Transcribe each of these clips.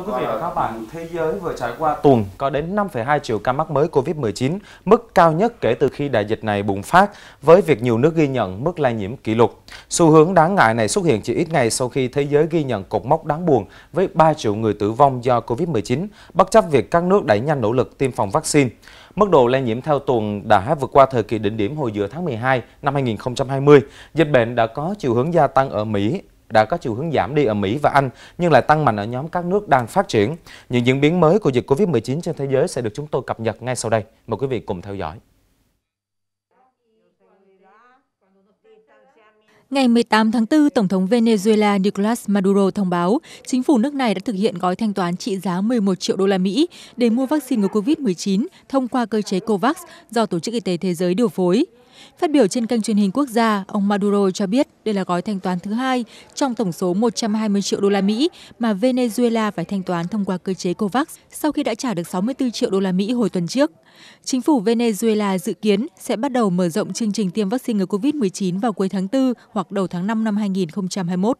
Thưa quý vị và vâng. các bạn, thế giới vừa trải qua tuần có đến 5,2 triệu ca mắc mới COVID-19, mức cao nhất kể từ khi đại dịch này bùng phát, với việc nhiều nước ghi nhận mức lây nhiễm kỷ lục. Xu hướng đáng ngại này xuất hiện chỉ ít ngày sau khi thế giới ghi nhận cột mốc đáng buồn với 3 triệu người tử vong do COVID-19, bất chấp việc các nước đẩy nhanh nỗ lực tiêm phòng vaccine. Mức độ lây nhiễm theo tuần đã vượt qua thời kỳ đỉnh điểm hồi giữa tháng 12 năm 2020. Dịch bệnh đã có chiều hướng gia tăng ở Mỹ, đã có chiều hướng giảm đi ở Mỹ và Anh nhưng lại tăng mạnh ở nhóm các nước đang phát triển. Những diễn biến mới của dịch Covid-19 trên thế giới sẽ được chúng tôi cập nhật ngay sau đây. Mời quý vị cùng theo dõi. Ngày 18 tháng 4, Tổng thống Venezuela Nicolas Maduro thông báo chính phủ nước này đã thực hiện gói thanh toán trị giá 11 triệu đô la Mỹ để mua vaccine ngừa COVID-19 thông qua cơ chế COVAX do Tổ chức Y tế Thế giới điều phối. Phát biểu trên kênh truyền hình quốc gia, ông Maduro cho biết đây là gói thanh toán thứ hai trong tổng số 120 triệu đô la Mỹ mà Venezuela phải thanh toán thông qua cơ chế COVAX sau khi đã trả được 64 triệu đô la Mỹ hồi tuần trước. Chính phủ Venezuela dự kiến sẽ bắt đầu mở rộng chương trình tiêm vaccine ngừa COVID-19 vào cuối tháng 4 hoặc đầu tháng 5 năm 2021.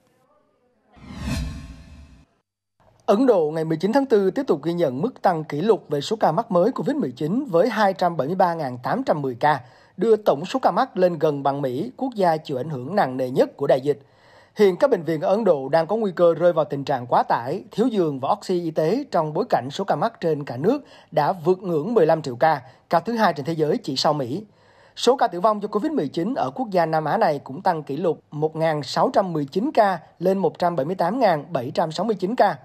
Ấn Độ ngày 19 tháng 4 tiếp tục ghi nhận mức tăng kỷ lục về số ca mắc mới COVID-19 với 273.810 ca, đưa tổng số ca mắc lên gần bằng Mỹ, quốc gia chịu ảnh hưởng nặng nề nhất của đại dịch. Hiện các bệnh viện ở Ấn Độ đang có nguy cơ rơi vào tình trạng quá tải, thiếu giường và oxy y tế trong bối cảnh số ca mắc trên cả nước đã vượt ngưỡng 15 triệu ca, ca thứ hai trên thế giới chỉ sau Mỹ. Số ca tử vong do COVID-19 ở quốc gia Nam Á này cũng tăng kỷ lục 1.619 ca lên 178.769 ca.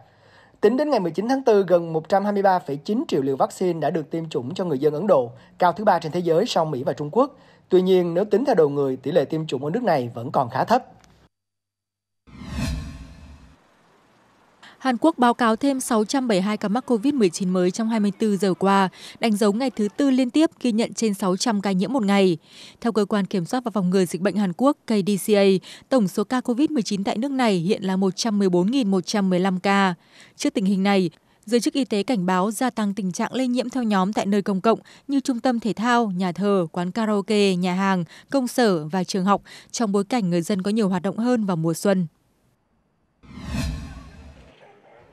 Tính đến ngày 19 tháng 4, gần 123,9 triệu liều vaccine đã được tiêm chủng cho người dân Ấn Độ, cao thứ ba trên thế giới sau Mỹ và Trung Quốc. Tuy nhiên, nếu tính theo đầu người, tỷ lệ tiêm chủng ở nước này vẫn còn khá thấp. Hàn Quốc báo cáo thêm 672 ca mắc COVID-19 mới trong 24 giờ qua, đánh dấu ngày thứ tư liên tiếp ghi nhận trên 600 ca nhiễm một ngày. Theo Cơ quan Kiểm soát và Phòng ngừa Dịch bệnh Hàn Quốc KDCA, tổng số ca COVID-19 tại nước này hiện là 114.115 ca. Trước tình hình này, Giới chức y tế cảnh báo gia tăng tình trạng lây nhiễm theo nhóm tại nơi công cộng như trung tâm thể thao, nhà thờ, quán karaoke, nhà hàng, công sở và trường học trong bối cảnh người dân có nhiều hoạt động hơn vào mùa xuân.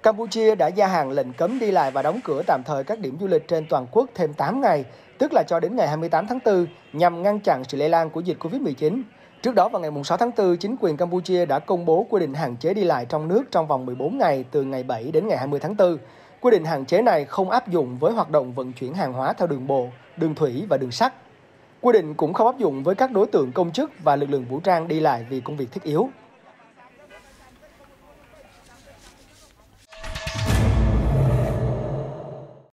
Campuchia đã gia hạn lệnh cấm đi lại và đóng cửa tạm thời các điểm du lịch trên toàn quốc thêm 8 ngày, tức là cho đến ngày 28 tháng 4, nhằm ngăn chặn sự lây lan của dịch COVID-19. Trước đó vào ngày 6 tháng 4, chính quyền Campuchia đã công bố quy định hạn chế đi lại trong nước trong vòng 14 ngày từ ngày 7 đến ngày 20 tháng 4. Quy định hạn chế này không áp dụng với hoạt động vận chuyển hàng hóa theo đường bộ, đường thủy và đường sắt. Quy định cũng không áp dụng với các đối tượng công chức và lực lượng vũ trang đi lại vì công việc thiết yếu.